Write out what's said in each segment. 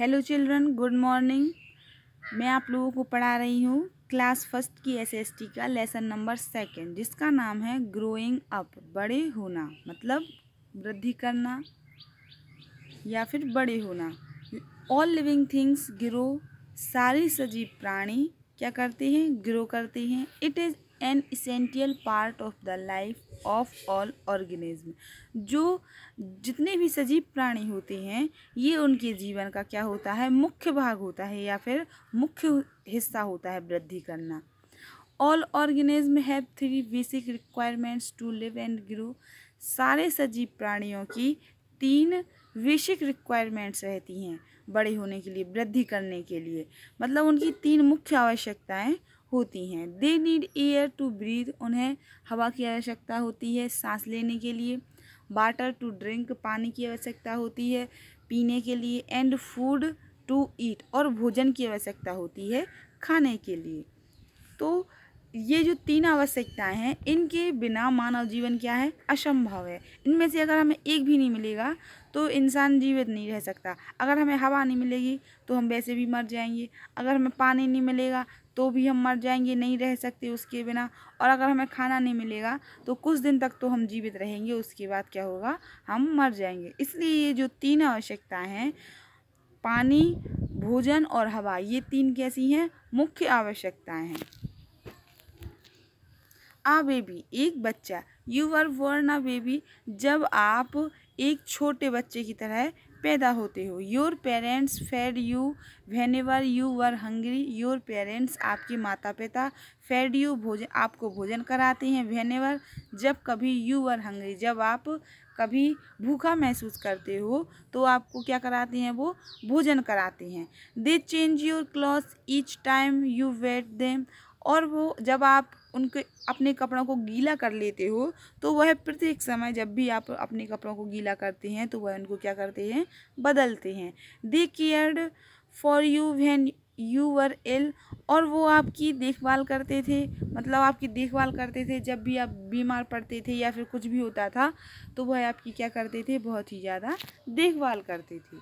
hello children good morning मैं आप लोगों को पढ़ा रही हूँ क्लास फर्स्ट की एसएसटी का लेसन नंबर सेकंड जिसका नाम है ग्रोइंग अप बड़े होना मतलब वृद्धि करना या फिर बड़े होना ऑल लिविंग थिंग्स ग्रो सारे सजीव प्राणी क्या करते हैं ग्रो करते हैं it is an essential part of the life of all organism जो जितने भी सजीव प्राणी होते हैं ये उनके जीवन का क्या होता है मुख्य भाग होता है या फिर मुख्य हिस्सा होता है वृद्धि करना all organism have three basic requirements to live and grow सारे सजीव प्राणियों की तीन बेसिक रिक्वायरमेंट्स रहती हैं बड़े होने के लिए वृद्धि करने के लिए मतलब उनकी तीन मुख्य आवश्यकताएं होती हैं they need air to breathe उन्हें हवा की आवश्यकता होती है सांस लेने के लिए वाटर टू ड्रिंक पानी की आवश्यकता होती है पीने के लिए एंड फूड टू ईट और भोजन की आवश्यकता होती है खाने के लिए तो ये जो तीन आवश्यकताएं हैं इनके बिना मानव जीवन क्या है असंभव है इनमें से अगर हमें एक भी नहीं मिलेगा तो इंसान जीवित नहीं रह सकता अगर हमें हवा नहीं मिलेगी तो हम वैसे भी मर जाएंगे अगर हमें पानी नहीं मिलेगा तो भी हम मर जाएंगे नहीं रह सकते उसके बिना और अगर हमें खाना नहीं मिलेगा तो कुछ दिन तक तो हम जीवित रहेंगे उसके बाद क्या होगा हम मर जाएंगे इसलिए ये जो तीन आवश्यकताएँ हैं पानी भोजन और हवा ये तीन कैसी हैं मुख्य आवश्यकताएँ हैं आ बेबी एक बच्चा you are born a baby जब आप एक छोटे बच्चे की तरह पैदा होते हो your parents fed you whenever you were hungry your parents आपके माता पिता फेड यू भोजन आपको भोजन कराते हैं वेन एवर जब कभी यू वर हंग्री जब आप कभी भूखा महसूस करते हो तो आपको क्या कराते हैं वो भोजन कराते हैं they change your cloth each time you wet them और वो जब आप उनके अपने कपड़ों को गीला कर लेते हो तो वह प्रत्येक समय जब भी आप अपने कपड़ों को गीला करते हैं तो वह उनको क्या करते हैं बदलते हैं they cared for you when you were ill और वो आपकी देखभाल करते थे मतलब आपकी देखभाल करते थे जब भी आप बीमार पड़ते थे या फिर कुछ भी होता था तो वह आपकी क्या करते थे बहुत ही ज़्यादा देखभाल करते थे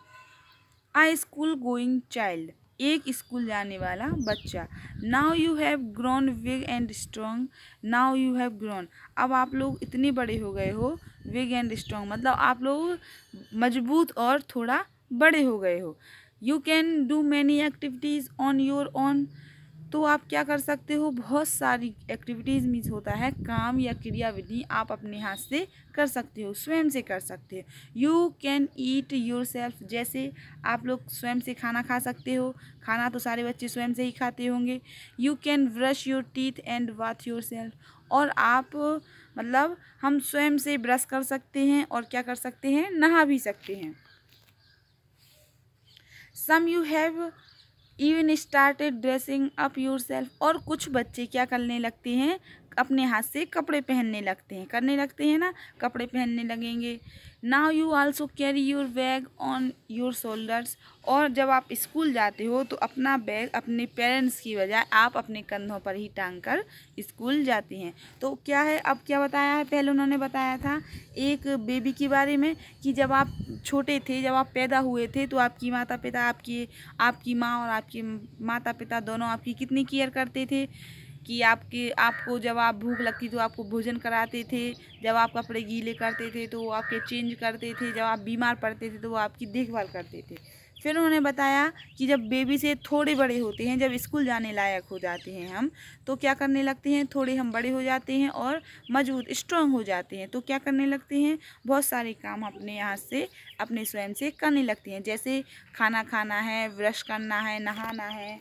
आई स्कूल गोइंग चाइल्ड एक स्कूल जाने वाला बच्चा now you have grown big and strong now you have grown अब आप लोग इतने बड़े हो गए हो विग एंड स्ट्रॉन्ग मतलब आप लोग मजबूत और थोड़ा बड़े हो गए हो you can do many activities on your own तो आप क्या कर सकते हो बहुत सारी एक्टिविटीज़ मीन्स होता है काम या क्रियाविधि आप अपने हाथ से कर सकते हो स्वयं से कर सकते हो you can eat yourself जैसे आप लोग स्वयं से खाना खा सकते हो खाना तो सारे बच्चे स्वयं से ही खाते होंगे you can brush your teeth and bath yourself और आप मतलब हम स्वयं से ब्रश कर सकते हैं और क्या कर सकते हैं नहा भी सकते हैं some you have even started dressing up yourself और कुछ बच्चे क्या करने लगते हैं अपने हाथ से कपड़े पहनने लगते हैं करने लगते हैं ना कपड़े पहनने लगेंगे now you also carry your bag on your shoulders और जब आप स्कूल जाते हो तो अपना बैग अपने पेरेंट्स की बजाय आप अपने कंधों पर ही टांग कर स्कूल जाते हैं तो क्या है अब क्या बताया है पहले उन्होंने बताया था एक बेबी के बारे में कि जब आप छोटे थे जब आप पैदा हुए थे तो आपकी माता पिता आपकी आपकी माँ और आपके माता पिता दोनों आपकी कितनी केयर करते थे कि आपके आपको जब आप भूख लगती तो आपको भोजन कराते थे जब आप कपड़े गीले करते थे तो वो आपके चेंज करते थे जब आप बीमार पड़ते थे तो वो आपकी देखभाल करते थे फिर उन्होंने बताया कि जब बेबी से थोड़े बड़े होते हैं जब स्कूल जाने लायक हो जाते हैं हम तो क्या करने लगते हैं थोड़े हम बड़े हो जाते हैं और मजबूत स्ट्रांग हो जाते हैं तो क्या करने लगते हैं बहुत सारे काम अपने यहाँ से अपने स्वयं से करने लगते हैं जैसे खाना खाना है ब्रश करना है नहाना है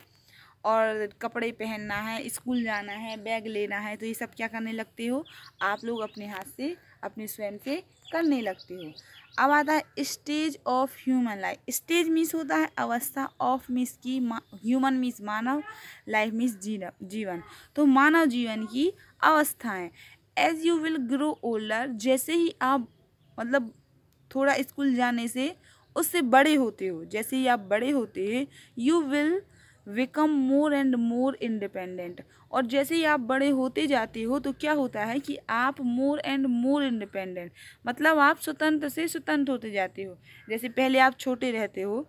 और कपड़े पहनना है स्कूल जाना है बैग लेना है तो ये सब क्या करने लगते हो आप लोग अपने हाथ से अपने स्वयं से करने लगते हो अब आता है stage of human life stage मिस होता है अवस्था ऑफ मिस की ह्यूमन मीस मानव लाइफ मीस जीवन तो मानव जीवन की अवस्थाएं as you will grow older जैसे ही आप मतलब थोड़ा स्कूल जाने से उससे बड़े होते हो जैसे ही आप बड़े होते हैं you will become more and more independent और जैसे ही आप बड़े होते जाते हो तो क्या होता है कि आप मोर एंड मोर इंडिपेंडेंट मतलब आप स्वतंत्र से स्वतंत्र होते जाते हो जैसे पहले आप छोटे रहते हो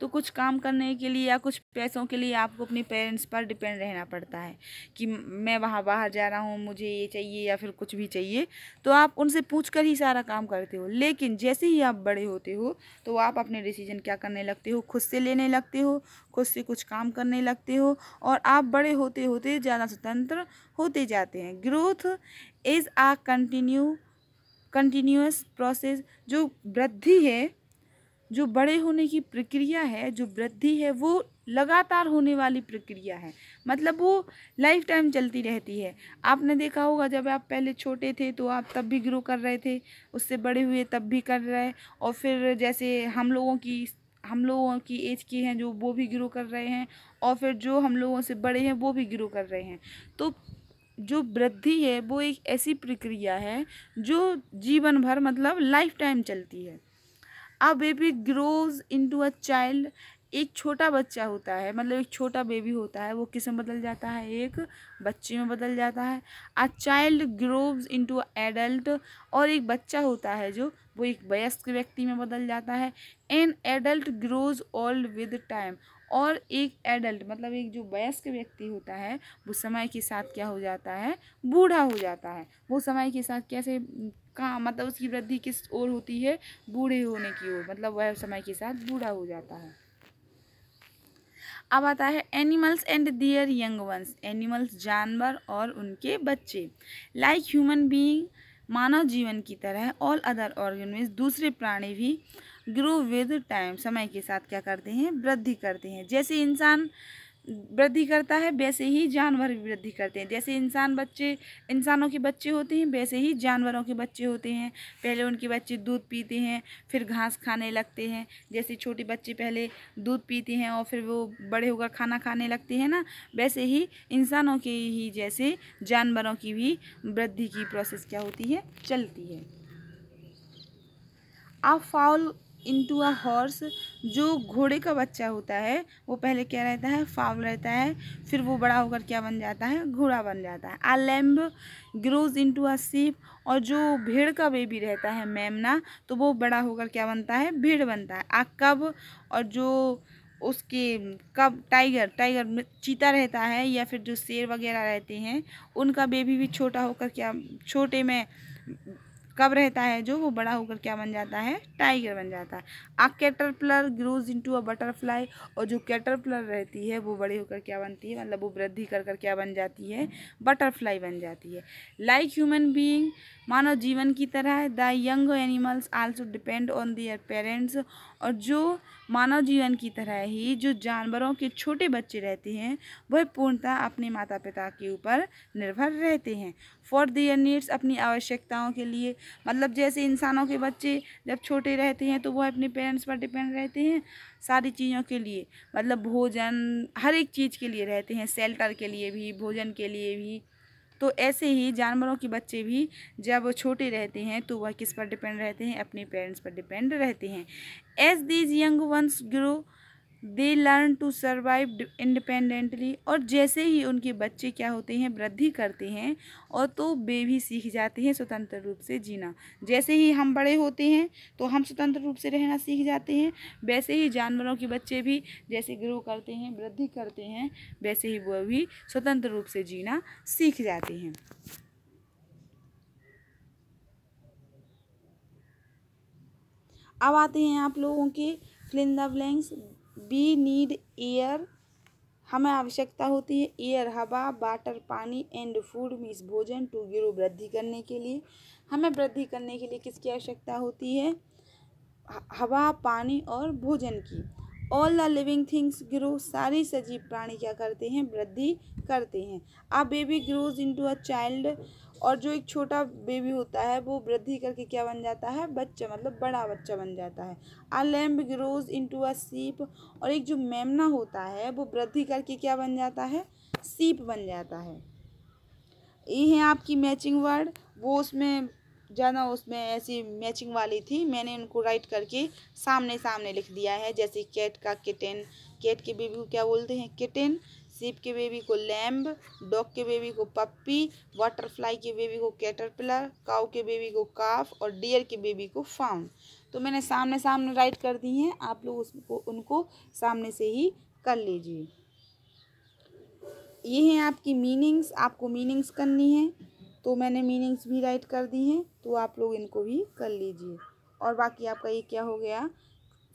तो कुछ काम करने के लिए या कुछ पैसों के लिए आपको अपने पेरेंट्स पर डिपेंड रहना पड़ता है कि मैं वहाँ बाहर जा रहा हूँ मुझे ये चाहिए या फिर कुछ भी चाहिए तो आप उनसे पूछ कर ही सारा काम करते हो लेकिन जैसे ही आप बड़े होते हो तो आप अपने डिसीजन क्या करने लगते हो खुद से लेने लगते हो खुद से कुछ काम करने लगते हो और आप बड़े होते होते ज़्यादा स्वतंत्र होते जाते हैं growth is a continue continuous process जो वृद्धि है जो बड़े होने की प्रक्रिया है जो वृद्धि है वो लगातार होने वाली प्रक्रिया है मतलब वो लाइफ टाइम चलती रहती है आपने देखा होगा जब आप पहले छोटे थे तो आप तब भी ग्रो कर रहे थे उससे बड़े हुए तब भी कर रहे और फिर जैसे हम लोगों की हम लोगों की एज के हैं जो वो भी ग्रो कर रहे हैं और फिर जो हम लोगों से बड़े हैं वो भी ग्रो कर रहे हैं तो जो वृद्धि है वो एक ऐसी प्रक्रिया है जो जीवन भर मतलब लाइफ टाइम चलती है a baby grows into a child एक छोटा बच्चा होता है मतलब एक छोटा बेबी होता है वो किस में बदल जाता है एक बच्चे में बदल जाता है a child grows into adult और एक बच्चा होता है जो वो एक वयस्क व्यक्ति में बदल जाता है an adult grows old with time और एक एडल्ट मतलब एक जो वयस्क व्यक्ति होता है वो समय के साथ क्या हो जाता है बूढ़ा हो जाता है वो समय के साथ कैसे कहाँ मतलब उसकी वृद्धि किस ओर होती है बूढ़े होने की ओर मतलब वह समय के साथ बूढ़ा हो जाता है अब आता है animals and their young ones animals जानवर और उनके बच्चे लाइक ह्यूमन बीइंग मानव जीवन की तरह ऑल अदर ऑर्गेनिज दूसरे प्राणी भी ग्रो विद टाइम समय के साथ क्या करते हैं वृद्धि करते हैं जैसे इंसान वृद्धि करता है वैसे ही जानवर भी वृद्धि करते हैं जैसे इंसान बच्चे इंसानों के बच्चे होते हैं वैसे ही जानवरों के बच्चे होते हैं पहले उनके बच्चे दूध पीते हैं फिर घास खाने लगते हैं जैसे छोटे बच्चे पहले दूध पीते हैं और फिर वो बड़े होकर खाना खाने लगते हैं ना वैसे ही इंसानों के ही जैसे जानवरों की भी वृद्धि की प्रोसेस क्या होती है चलती है अब फाउल इंटू अ हॉर्स जो घोड़े का बच्चा होता है वो पहले क्या रहता है फावल रहता है फिर वो बड़ा होकर क्या बन जाता है घोड़ा बन जाता है a lamb grows into a sheep और जो भेड़ का बेबी रहता है मेमना तो वो बड़ा होकर क्या बनता है भेड़ बनता है आ कब और जो उसके कब टाइगर टाइगर चीता रहता है या फिर जो शेर वगैरह रहते हैं उनका बेबी भी छोटा होकर क्या छोटे में कब रहता है जो वो बड़ा होकर क्या बन जाता है टाइगर बन जाता है a caterpillar grows into a butterfly और जो कैटरपिलर रहती है वो बड़ी होकर क्या बनती है मतलब वो वृद्धि कर कर क्या बन जाती है बटरफ्लाई बन जाती है लाइक ह्यूमन बीइंग मानव जीवन की तरह the young animals also depend on their parents और जो मानव जीवन की तरह ही जो जानवरों के छोटे बच्चे रहते हैं वह पूर्णतः अपने माता पिता के ऊपर निर्भर रहते हैं फॉर दियर नीड्स अपनी आवश्यकताओं के लिए मतलब जैसे इंसानों के बच्चे जब छोटे रहते हैं तो वह अपने पेरेंट्स पर डिपेंड रहते हैं सारी चीज़ों के लिए मतलब भोजन हर एक चीज़ के लिए रहते हैं सेल्टर के लिए भी भोजन के लिए भी तो ऐसे ही जानवरों के बच्चे भी जब वो छोटे रहते हैं तो वह किस पर डिपेंड रहते हैं अपने पेरेंट्स पर डिपेंड रहते हैं as these young ones grow they learn to survive independently और जैसे ही उनके बच्चे क्या होते हैं वृद्धि करते हैं और तो वे भी सीख जाते हैं स्वतंत्र रूप से जीना जैसे ही हम बड़े होते हैं तो हम स्वतंत्र रूप से रहना सीख जाते हैं वैसे ही जानवरों के बच्चे भी जैसे ग्रो करते हैं वृद्धि करते हैं वैसे ही वह भी स्वतंत्र रूप से जीना सीख जाते हैं अब आते हैं आप लोगों के fill blanks we need air हमें आवश्यकता होती है एयर हवा वाटर पानी एंड फूड मीस भोजन टू ग्रो वृद्धि करने के लिए हमें वृद्धि करने के लिए किसकी आवश्यकता होती है हवा पानी और भोजन की all the living things grow सारी सजीव प्राणी क्या करते हैं वृद्धि करते हैं अब baby grows into a child और जो एक छोटा बेबी होता है वो वृद्धि करके क्या बन जाता है बच्चा मतलब बड़ा बच्चा बन जाता है a lamb grows into a sheep और एक जो मेमना होता है वो वृद्धि करके क्या बन जाता है सीप बन जाता है ये हैं आपकी मैचिंग वर्ड वो उसमें ज़्यादा उसमें ऐसी मैचिंग वाली थी मैंने उनको राइट करके सामने सामने लिख दिया है जैसे कैट का किटेन कैट के बेबी को क्या बोलते हैं किटेन सीप के बेबी को लैम्ब डॉग के बेबी को पप्पी बटरफ्लाई के बेबी को कैटरपिलर काउ के बेबी को काफ और डियर के बेबी को फाउन तो मैंने सामने सामने राइट कर दी हैं आप लोग उसको उनको सामने से ही कर लीजिए ये हैं आपकी मीनिंग्स आपको मीनिंग्स करनी है तो मैंने मीनिंग्स भी राइट कर दी हैं तो आप लोग इनको भी कर लीजिए और बाकी आपका ये क्या हो गया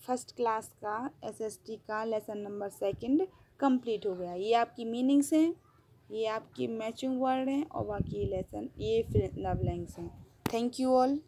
फर्स्ट क्लास का एसएसटी का लेसन नंबर सेकंड कंप्लीट हो गया ये आपकी मीनिंग्स हैं ये आपकी मैचिंग वर्ड हैं और बाकी ये लेसन ये लव लैंग्स हैं थैंक यू ऑल